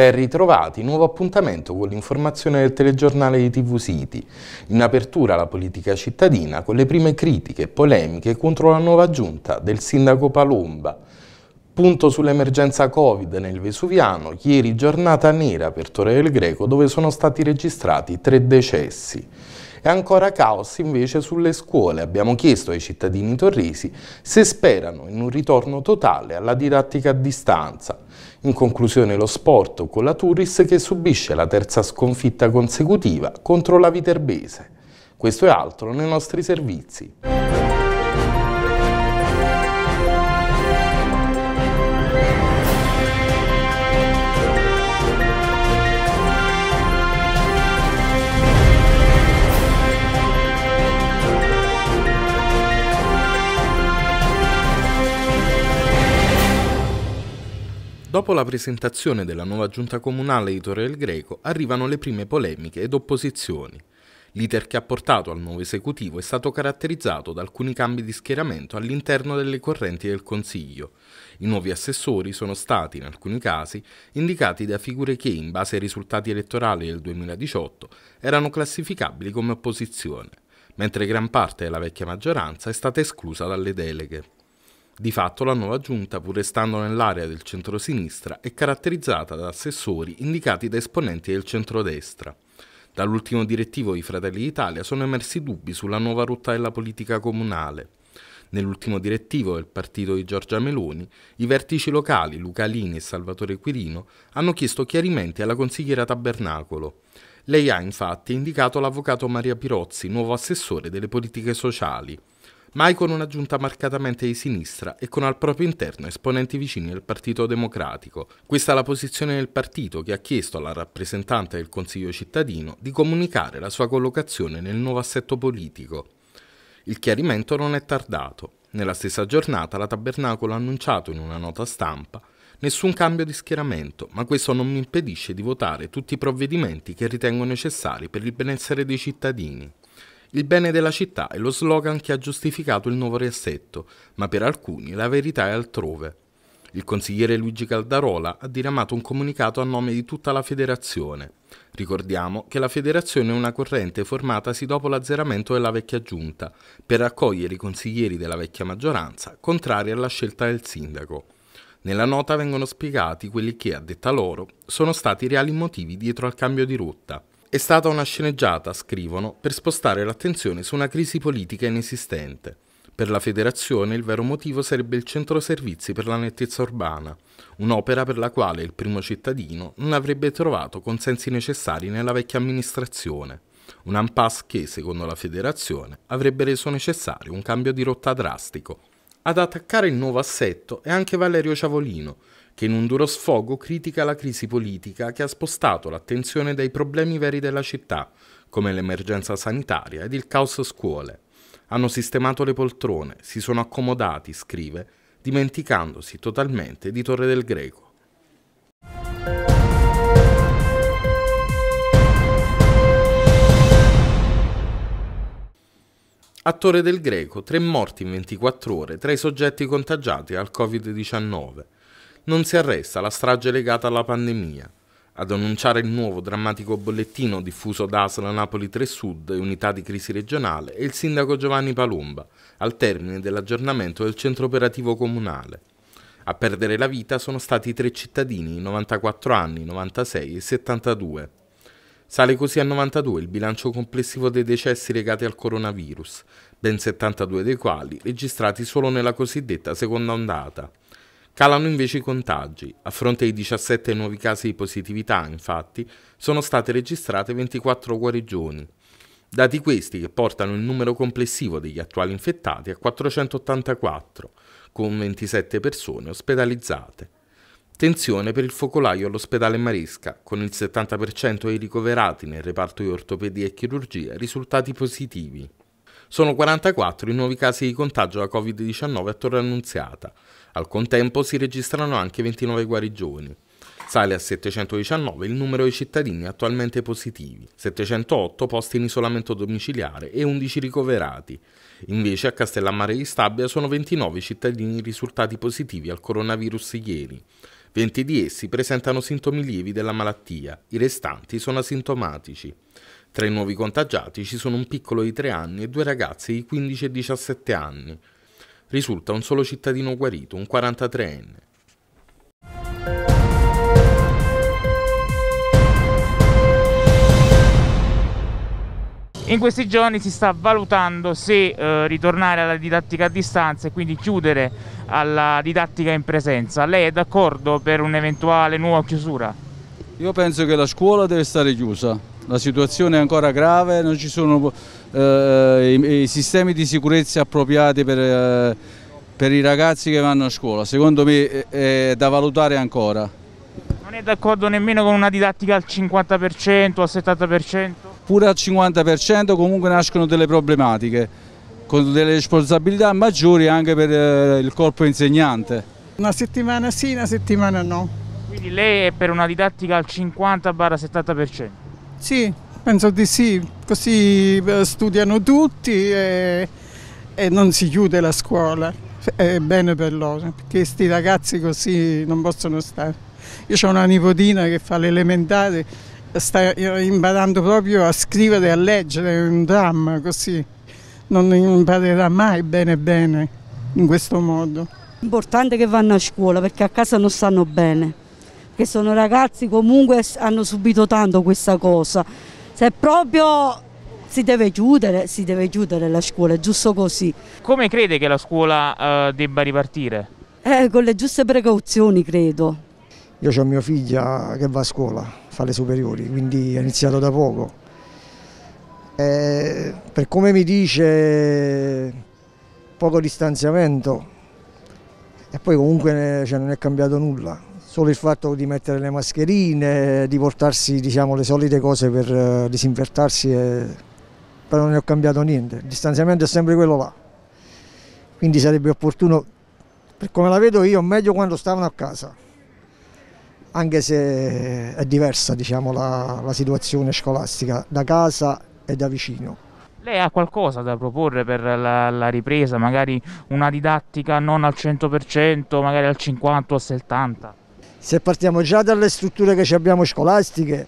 Ben ritrovati, nuovo appuntamento con l'informazione del telegiornale di TV City. In apertura alla politica cittadina con le prime critiche e polemiche contro la nuova giunta del sindaco Palomba. Punto sull'emergenza Covid nel Vesuviano, ieri giornata nera per Torre del Greco dove sono stati registrati tre decessi e ancora caos invece sulle scuole. Abbiamo chiesto ai cittadini torresi se sperano in un ritorno totale alla didattica a distanza. In conclusione lo sport con la Turris che subisce la terza sconfitta consecutiva contro la Viterbese. Questo è altro nei nostri servizi. la presentazione della nuova giunta comunale di Torre del Greco arrivano le prime polemiche ed opposizioni. L'iter che ha portato al nuovo esecutivo è stato caratterizzato da alcuni cambi di schieramento all'interno delle correnti del Consiglio. I nuovi assessori sono stati, in alcuni casi, indicati da figure che, in base ai risultati elettorali del 2018, erano classificabili come opposizione, mentre gran parte della vecchia maggioranza è stata esclusa dalle deleghe. Di fatto la nuova giunta, pur restando nell'area del centro-sinistra, è caratterizzata da assessori indicati da esponenti del centro-destra. Dall'ultimo direttivo di Fratelli d'Italia sono emersi dubbi sulla nuova rotta della politica comunale. Nell'ultimo direttivo del partito di Giorgia Meloni, i vertici locali Luca Lini e Salvatore Quirino hanno chiesto chiarimenti alla consigliera Tabernacolo. Lei ha infatti indicato l'avvocato Maria Pirozzi, nuovo assessore delle politiche sociali mai con una giunta marcatamente di sinistra e con al proprio interno esponenti vicini del Partito Democratico. Questa è la posizione del partito che ha chiesto alla rappresentante del Consiglio cittadino di comunicare la sua collocazione nel nuovo assetto politico. Il chiarimento non è tardato. Nella stessa giornata la Tabernacolo ha annunciato in una nota stampa nessun cambio di schieramento, ma questo non mi impedisce di votare tutti i provvedimenti che ritengo necessari per il benessere dei cittadini. Il bene della città è lo slogan che ha giustificato il nuovo riassetto, ma per alcuni la verità è altrove. Il consigliere Luigi Caldarola ha diramato un comunicato a nome di tutta la federazione. Ricordiamo che la federazione è una corrente formatasi dopo l'azzeramento della vecchia giunta, per raccogliere i consiglieri della vecchia maggioranza contrari alla scelta del sindaco. Nella nota vengono spiegati quelli che, a detta loro, sono stati i reali motivi dietro al cambio di rotta. È stata una sceneggiata, scrivono, per spostare l'attenzione su una crisi politica inesistente. Per la federazione il vero motivo sarebbe il centro servizi per la nettezza urbana, un'opera per la quale il primo cittadino non avrebbe trovato consensi necessari nella vecchia amministrazione. Un impasse che, secondo la federazione, avrebbe reso necessario un cambio di rotta drastico. Ad attaccare il nuovo assetto è anche Valerio Ciavolino, che in un duro sfogo critica la crisi politica che ha spostato l'attenzione dai problemi veri della città, come l'emergenza sanitaria ed il caos scuole. Hanno sistemato le poltrone, si sono accomodati, scrive, dimenticandosi totalmente di Torre del Greco. A Torre del Greco, tre morti in 24 ore tra i soggetti contagiati al Covid-19 non si arresta la strage legata alla pandemia. Ad annunciare il nuovo drammatico bollettino diffuso da ASL Napoli 3 Sud e Unità di Crisi Regionale è il sindaco Giovanni Palomba, al termine dell'aggiornamento del centro operativo comunale. A perdere la vita sono stati tre cittadini, 94 anni, 96 e 72. Sale così a 92 il bilancio complessivo dei decessi legati al coronavirus, ben 72 dei quali registrati solo nella cosiddetta seconda ondata. Calano invece i contagi. A fronte di 17 nuovi casi di positività, infatti, sono state registrate 24 guarigioni. Dati questi che portano il numero complessivo degli attuali infettati a 484, con 27 persone ospedalizzate. Tensione per il focolaio all'ospedale Maresca, con il 70% dei ricoverati nel reparto di ortopedia e chirurgia risultati positivi. Sono 44 i nuovi casi di contagio da Covid-19 a Torre Annunziata. Al contempo si registrano anche 29 guarigioni. Sale a 719 il numero di cittadini attualmente positivi, 708 posti in isolamento domiciliare e 11 ricoverati. Invece a Castellammare di Stabia sono 29 i cittadini risultati positivi al coronavirus ieri. 20 di essi presentano sintomi lievi della malattia, i restanti sono asintomatici. Tra i nuovi contagiati ci sono un piccolo di 3 anni e due ragazze di 15 e 17 anni. Risulta un solo cittadino guarito, un 43enne. In questi giorni si sta valutando se eh, ritornare alla didattica a distanza e quindi chiudere alla didattica in presenza. Lei è d'accordo per un'eventuale nuova chiusura? Io penso che la scuola deve stare chiusa, la situazione è ancora grave, non ci sono eh, i, i, sistemi di sicurezza appropriati per, eh, per, i ragazzi che vanno a scuola. Secondo me è, è da valutare ancora. Non è d'accordo nemmeno con una didattica al 50%, o al 70%? Pure al 50% comunque nascono delle problematiche con delle responsabilità maggiori anche per eh, il corpo insegnante. Una settimana sì, una settimana no. Quindi lei è per una didattica al 50-70%? Sì, penso di sì, così eh, studiano tutti e, e non si chiude la scuola. È bene per loro, perché questi ragazzi così non possono stare. Io ho una nipotina che fa l'elementare, sta imparando proprio a scrivere e a leggere, è un dramma così. Non imparerà mai bene bene in questo modo. È importante che vanno a scuola perché a casa non stanno bene perché sono ragazzi comunque hanno subito tanto questa cosa. Se proprio si deve chiudere, si deve chiudere la scuola, è giusto così. Come crede che la scuola eh, debba ripartire? Eh, con le giuste precauzioni credo. Io ho mia figlia che va a scuola, fa le superiori, quindi ha iniziato da poco. Eh, per come mi dice poco distanziamento e poi comunque cioè, non è cambiato nulla solo il fatto di mettere le mascherine, di portarsi diciamo, le solite cose per eh, disinfettarsi, e... però non ne ho cambiato niente, il distanziamento è sempre quello là, quindi sarebbe opportuno, per come la vedo io, meglio quando stavano a casa, anche se è diversa diciamo, la, la situazione scolastica da casa e da vicino. Lei ha qualcosa da proporre per la, la, ripresa, magari una didattica non al 100%, magari al 50 o al 70%? se partiamo già dalle strutture che abbiamo scolastiche,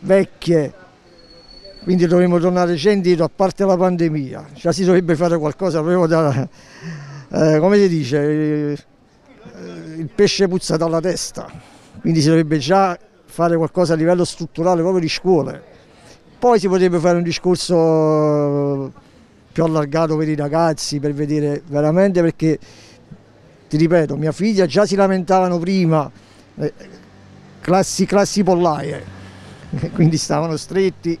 vecchie, quindi dovremmo tornare centro a parte la pandemia, già cioè, si dovrebbe fare qualcosa proprio da, eh, come si dice, eh, il pesce puzza dalla testa, quindi si dovrebbe già fare qualcosa a livello strutturale proprio di scuole. Poi si potrebbe fare un discorso eh, più allargato per i ragazzi, per vedere veramente perché, ti ripeto, mia figlia già si lamentavano prima eh, classi, classi pollaie, quindi stavano stretti,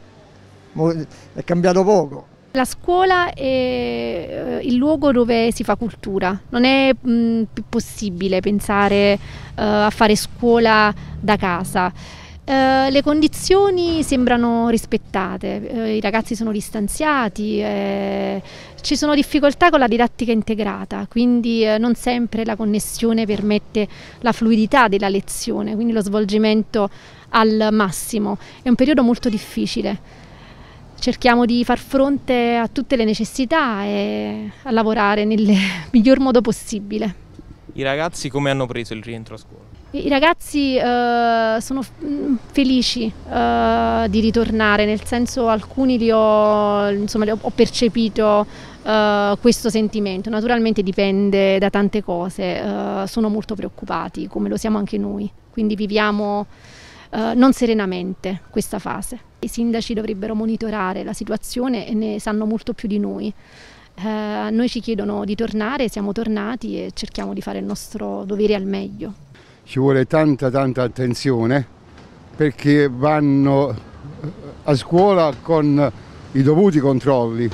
è cambiato poco. La scuola è eh, il luogo dove si fa cultura, non è mh, mm, più possibile pensare uh, a fare scuola da casa. Uh, le condizioni sembrano rispettate, uh, i ragazzi sono distanziati, eh, ci sono difficoltà con la didattica integrata, quindi eh, non sempre la connessione permette la fluidità della lezione, quindi lo svolgimento al massimo. È un periodo molto difficile. Cerchiamo di far fronte a tutte le necessità e a lavorare nel miglior modo possibile. I ragazzi come hanno preso il rientro a scuola? I ragazzi eh, sono mm, felici eh, di ritornare, nel senso alcuni li ho, insomma, li ho percepito eh, questo sentimento. Naturalmente dipende da tante cose, uh, sono molto preoccupati, come lo siamo anche noi, quindi viviamo uh, non serenamente questa fase. I sindaci dovrebbero monitorare la situazione e ne sanno molto più di noi. noi ci chiedono di tornare, siamo tornati e cerchiamo di fare il nostro dovere al meglio. Ci vuole tanta tanta attenzione perché vanno a scuola con i dovuti controlli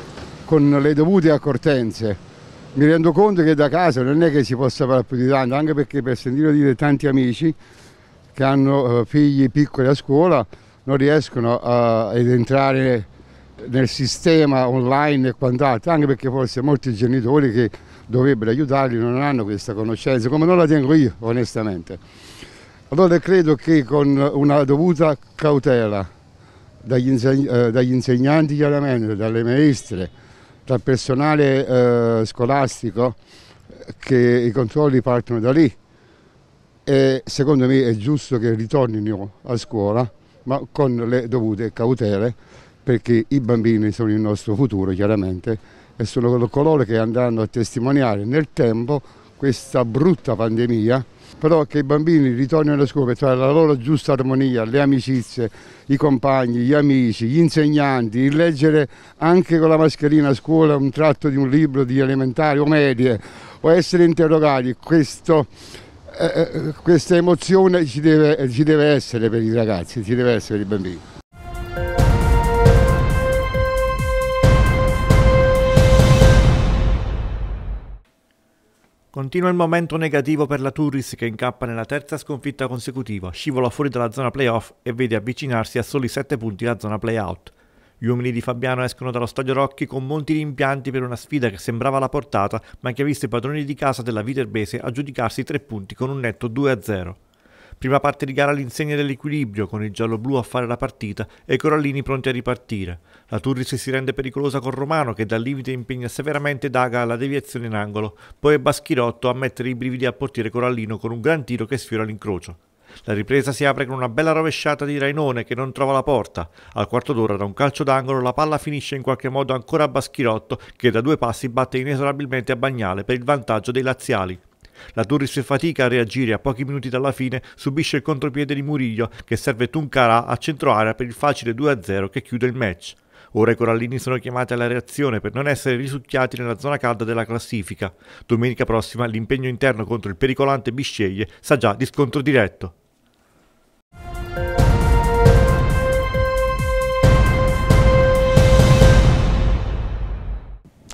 con le dovute accortenze. Mi rendo conto che da casa non è che si possa fare più di tanto, anche perché per sentire dire tanti amici che hanno eh, figli piccoli a scuola non riescono a, ad entrare nel sistema online e quant'altro, anche perché forse molti genitori che dovrebbero aiutarli non hanno questa conoscenza, come non la tengo io onestamente. Allora credo che con una dovuta cautela dagli, eh, insegnanti chiaramente, dalle maestre, dal personale eh, scolastico che i controlli partono da lì e secondo me è giusto che ritornino a scuola ma con le dovute cautele perché i bambini sono il nostro futuro chiaramente e sono coloro che andranno a testimoniare nel tempo questa brutta pandemia però che i bambini ritornino a scuola per la loro giusta armonia, le amicizie, i compagni, gli amici, gli insegnanti, il leggere anche con la mascherina a scuola un tratto di un libro di elementari o medie, o essere interrogati, questo, eh, eh questa emozione ci deve, ci deve essere per i ragazzi, ci deve essere per i bambini. Continua il momento negativo per la Turris che incappa nella terza sconfitta consecutiva, scivola fuori dalla zona playoff e vede avvicinarsi a soli 7 punti la zona playout. Gli uomini di Fabiano escono dallo stadio Rocchi con molti rimpianti per una sfida che sembrava alla portata ma che ha visto i padroni di casa della Viterbese aggiudicarsi 3 punti con un netto 2-0. Prima parte di gara all'insegna dell'equilibrio, con il giallo-blu a fare la partita e i Corallini pronti a ripartire. La Turris si rende pericolosa con Romano che dal limite impegna severamente Daga alla deviazione in angolo, poi è Baschirotto a mettere i brividi al portiere Corallino con un gran tiro che sfiora l'incrocio. La ripresa si apre con una bella rovesciata di Rainone che non trova la porta. Al quarto d'ora, da un calcio d'angolo, la palla finisce in qualche modo ancora a Baschirotto, che da due passi batte inesorabilmente a Bagnale per il vantaggio dei laziali. La Turris fatica a reagire a pochi minuti dalla fine subisce il contropiede di Murillo che serve Tuncarà a centro area per il facile 2-0 che chiude il match. Ora i corallini sono chiamati alla reazione per non essere risucchiati nella zona calda della classifica. Domenica prossima l'impegno interno contro il pericolante Bisceglie sa già di scontro diretto.